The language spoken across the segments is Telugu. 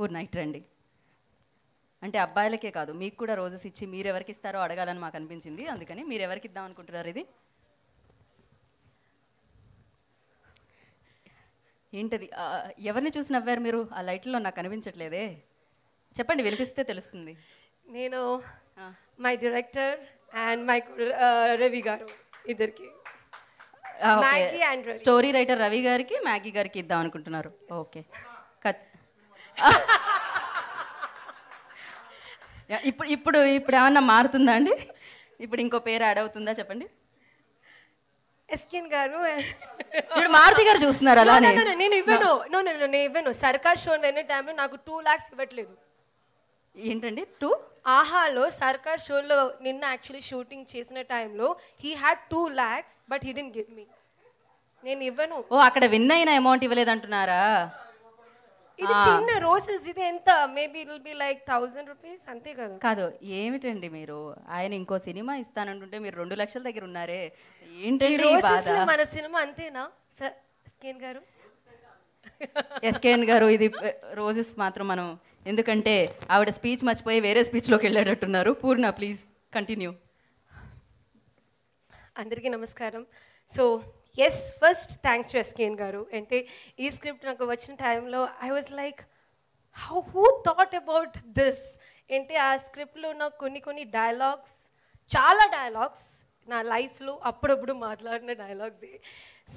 పూర్ణ నైట్ రండి అంటే అబ్బాయిలకే కాదు మీకు కూడా రోజెస్ ఇచ్చి మీరు ఎవరికి ఇస్తారో అడగాలని మాకు అనిపించింది అందుకని మీరు ఎవరికి ఇద్దాం అనుకుంటున్నారు ఇది ఏంటది ఎవరిని చూసి నవ్వారు మీరు ఆ లైట్లో నాకు కనిపించట్లేదే చెప్పండి వినిపిస్తే తెలుస్తుంది నేను my director and my Ravi garu ఇద్దరికి స్టోరీ రైటర్ రవి గారికి మ్యాగీ గారికి ఇద్దాం అనుకుంటున్నారు ఓకే ఖచ్చితంగా ఇప్పుడు ఇప్పుడు ఇప్పుడు ఏమన్నా మారుతుందా అండి ఇప్పుడు ఇంకో పేరు యాడ్ అవుతుందా చెప్పండి ఎస్కిన్ గారు ఇప్పుడు మారుతి గారు చూస్తున్నారు అలా నేను ఇవ్వను నేను ఇవ్వను సర్కార్ షో వెళ్ళే టైంలో నాకు టూ ల్యాక్స్ ఇవ్వట్లేదు ఏంటండి టూ ఆహాలో సర్కార్ షోలో నిన్న యాక్చువల్లీ షూటింగ్ చేసిన టైంలో he had two lakhs but he didn't give me నేను ఇవ్వను ఓ అక్కడ విన్ అయిన అమౌంట్ ఇవ్వలేదంటున్నారా ఇది చిన్న రోసెస్ ఇది ఎంత maybe it be like thousand rupees అంతే కదా కాదు ఏమిటండి మీరు ఆయన ఇంకో సినిమా ఇస్తానంటుంటే మీరు రెండు లక్షల దగ్గర ఉన్నారే ఏంటండి మన సినిమా అంతేనా సార్ స్కేన్ గారు ఎస్కేన్ గారు ఇది రోజెస్ మాత్రం మనం ఎందుకంటే ఆవిడ స్పీచ్ మర్చిపోయి వేరే స్పీచ్లోకి వెళ్ళేటట్టున్నారు పూర్ణ ప్లీజ్ కంటిన్యూ అందరికీ నమస్కారం so yes first thanks to SKN garu అంటే ఈ స్క్రిప్ట్ నాకు వచ్చిన టైంలో I was like how who thought about this అంటే ఆ స్క్రిప్ట్లో ఉన్న కొన్ని కొన్ని డైలాగ్స్ చాలా డైలాగ్స్ నా లైఫ్లో అప్పుడప్పుడు మాట్లాడిన dialogues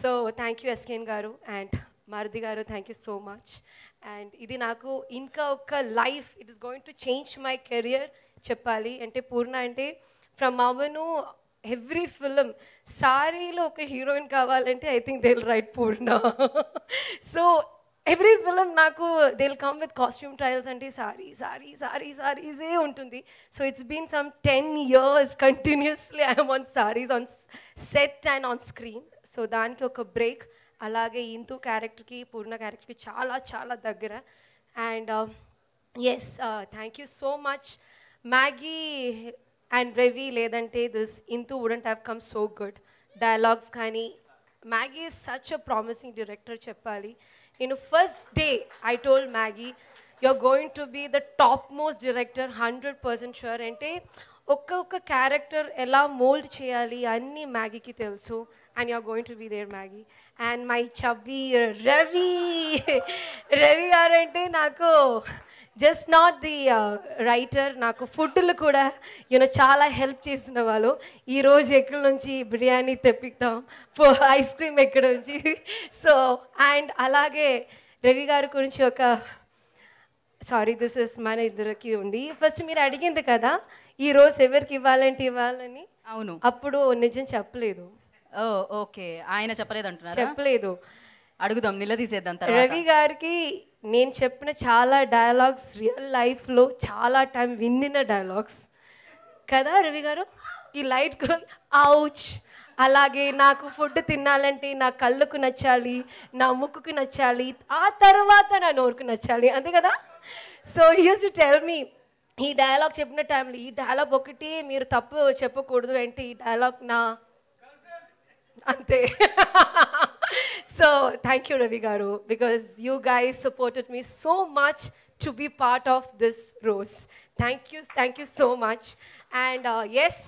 so thank you SKN garu and Maruthi garu thank you so much and ఇది నాకు ఇంకా ఒక life it is going to change my career చెప్పాలి అంటే పూర్ణ అంటే ఫ్రమ్ అవను ఎవ్రీ ఫిలిం సారీలో ఒక హీరోయిన్ కావాలంటే I think they write Purna so every film నాకు they come with costume trials అంటే సారీ సారీ సారీ సారీసే ఉంటుంది so it's been some ten years continuously I on saris on set and on screen so దానికి ఒక బ్రేక్ అలాగే ఇంతూ క్యారెక్టర్కి పూర్ణ క్యారెక్టర్కి చాలా చాలా దగ్గర and yes thank you so much Maggie and Ravi లేదంటే దిస్ ఇంతూ wouldn't have come so good dialogues కానీ Maggie such a promising director చెప్పాలి నేను first day I told Maggie are going to be the top most director hundred percent sure అంటే ఒక్కొక్క క్యారెక్టర్ ఎలా మోల్డ్ చేయాలి అన్నీ మ్యాగీకి తెలుసు and you are going to be there Maggie and my chubby Ravi Ravi garu అంటే నాకు జస్ట్ నాట్ ది రైటర్ నాకు ఫుడ్లు కూడా యూనో చాలా హెల్ప్ చేసిన వాళ్ళు ఈరోజు ఎక్కడి నుంచి బిర్యానీ తెప్పిద్దాం ఐస్ క్రీమ్ ఎక్కడి నుంచి సో అండ్ అలాగే రవి గారి గురించి ఒక సారీ దిస్ ఇస్ మన ఇద్దరికి ఉంది ఫస్ట్ మీరు అడిగింది కదా ఈ రోజు ఎవరికి ఇవ్వాలంటే ఇవ్వాలని అవును అప్పుడు నిజం చెప్పలేదు ఓకే ఆయన చెప్పలేదు అంటున్నారు చెప్పలేదు అడుగుదాం నిలదీసేద్దాం రవి గారికి నేను చెప్పిన చాలా డైలాగ్స్ రియల్ లైఫ్లో చాలా టైం విన్నిన డైలాగ్స్ కదా రవి గారు ఈ లైట్ అవుచ్ అలాగే నాకు ఫుడ్ తినాలంటే నా కళ్ళకు నచ్చాలి నా ముక్కుకు నచ్చాలి ఆ తర్వాత నా నోరుకు నచ్చాలి అంతే కదా so used to tell me ఈ డైలాగ్ చెప్పిన టైంలో ఈ డైలాగ్ ఒకటి మీరు తప్పు చెప్పకూడదు అంటే ఈ డైలాగ్ నా అంతే so thank you Ravi garu because you guys supported me so much to be part of this rose thank you thank you so much and yes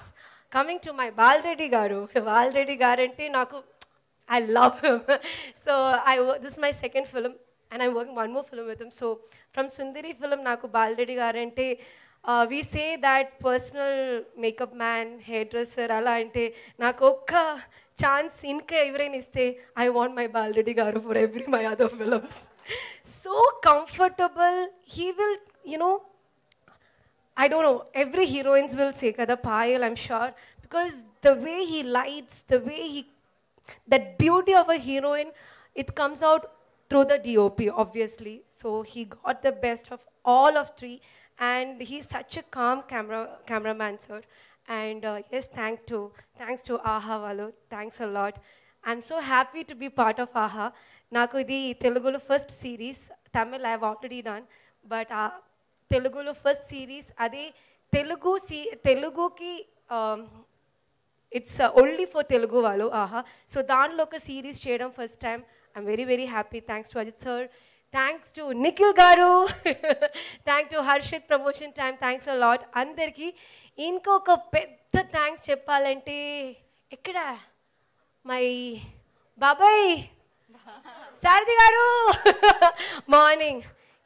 coming to my Balreddy garu Balareddy గారంటే నాకు I love so I this my second film and I working one more film with so from Sundari film నాకు బాలరెడ్డి గారంటే we say that personal makeup man hair dresser అలా అంటే నాకు ఒక్క Chance, in chance ಇನ್ಕೆ I want my my garu for every my other films. so comfortable he will you know i don't know every heroines will say kada payal i'm sure because the way he lights the way he that beauty of a heroine it comes out through the dop obviously so he got the best of all of three and he's such a calm camera cameraman sir and uh, yes, thank to, thanks to AHA, Valu. Thanks a lot. I'm so happy to be part of AHA. Naku the Telugu first series, Tamil I've already done, but uh, Telugu first series, Adi Telugu, Telugu ki, um, it's uh, only for Telugu, Valu, AHA. So Dan Loka series shared first time. I'm very, very happy. Thanks to Ajit sir. Thanks to Nikhil Garu. Thank to Harshid promotion time. Thanks a lot. Andarki. ki. ఇంకొక పెద్ద థ్యాంక్స్ చెప్పాలంటే ఎక్కడ మై బాబాయ్ సారథి గారు మార్నింగ్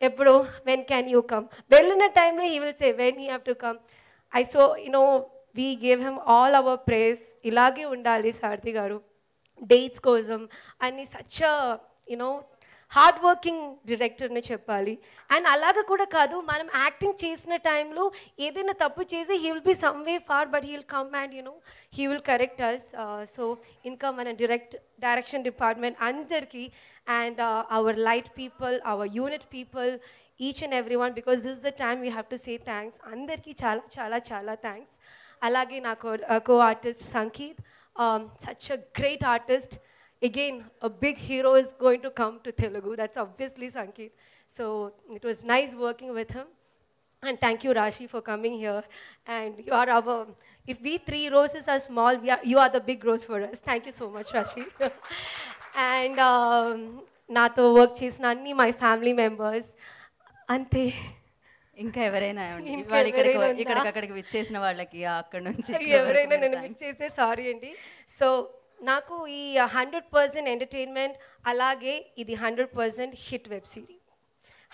ఎప్పుడు వెన్ క్యాన్ యూ కమ్ వెళ్ళిన టైంలో ఈ will say when you have to come I so you know we gave them all our praise ఇలాగే ఉండాలి సారథి గారు డేట్స్ కోసం అని సచ్ యునో హార్డ్ వర్కింగ్ డైరెక్టర్ని చెప్పాలి అండ్ అలాగ కూడా కాదు మనం యాక్టింగ్ చేసిన టైంలో ఏదైనా తప్పు చేసి he will be some way far but he will come and you know he will correct us so ఇంకా మన డైరెక్ట్ డైరెక్షన్ డిపార్ట్మెంట్ అందరికీ and our light people our unit people each and every one because this the time we have to say thanks అందరికీ చాలా చాలా చాలా థ్యాంక్స్ అలాగే నాకు co artist Sangeeth such a great artist again, a big hero is going to come to Telugu. That's obviously sankit So it was nice working with him. And thank you, Rashi, for coming here. And you are our, if we three roses are small, we are, you are the big rose for us. Thank you so much, Rashi. and నాతో వర్క్ చేసిన అన్ని మై ఫ్యామిలీ మెంబర్స్ అంతే ఇంకా ఎవరైనా ఇక్కడికి అక్కడికి విచ్చేసిన వాళ్ళకి అక్కడ నుంచి ఎవరైనా నేను మిస్ చేస్తే సారీ అండి సో నాకు ఈ హండ్రెడ్ పర్సెంట్ ఎంటర్టైన్మెంట్ అలాగే ఇది hundred percent hit web series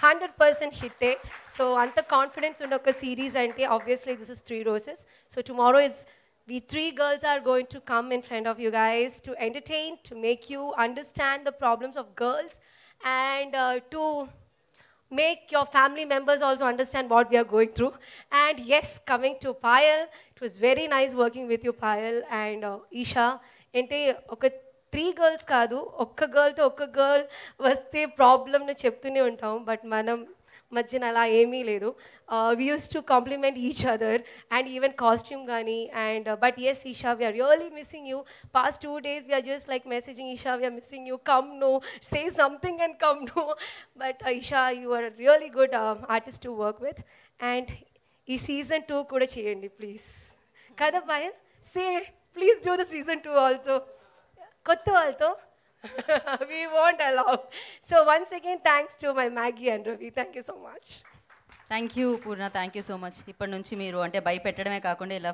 hundred percent హిట్టే సో అంత కాన్ఫిడెన్స్ ఉన్న ఒక సిరీస్ అంటే obviously this is three roses so tomorrow is we three girls are going to come in front of you guys to entertain, to make you understand the problems of girls, and uh, to make your family members also understand what we are going through. And yes, coming to Payal, it was very nice working with you, Payal and uh, Isha. అంటే ఒక త్రీ గర్ల్స్ కాదు ఒక్క గర్ల్తో ఒక్క problem వస్తే ప్రాబ్లమ్ని చెప్తూనే ఉంటాం but మనం మధ్యన అలా ఏమీ లేదు we used to compliment each other and even costume కానీ and but yes Esha we are really missing you past two days we are just like messaging Esha we are missing you come no say something and come no but Esha you are really good artist to work with and ఈ సీజన్ టూ కూడా చేయండి ప్లీజ్ కదా భయ say please do the season two also కొత్త వాళ్ళతో we won't allow. So once again, thanks to my Maggie and Ravi. Thank you so much. Thank you Purna thank you so much ఇప్పటి నుంచి మీరు అంటే భయపెట్టడమే కాకుండా ఇలా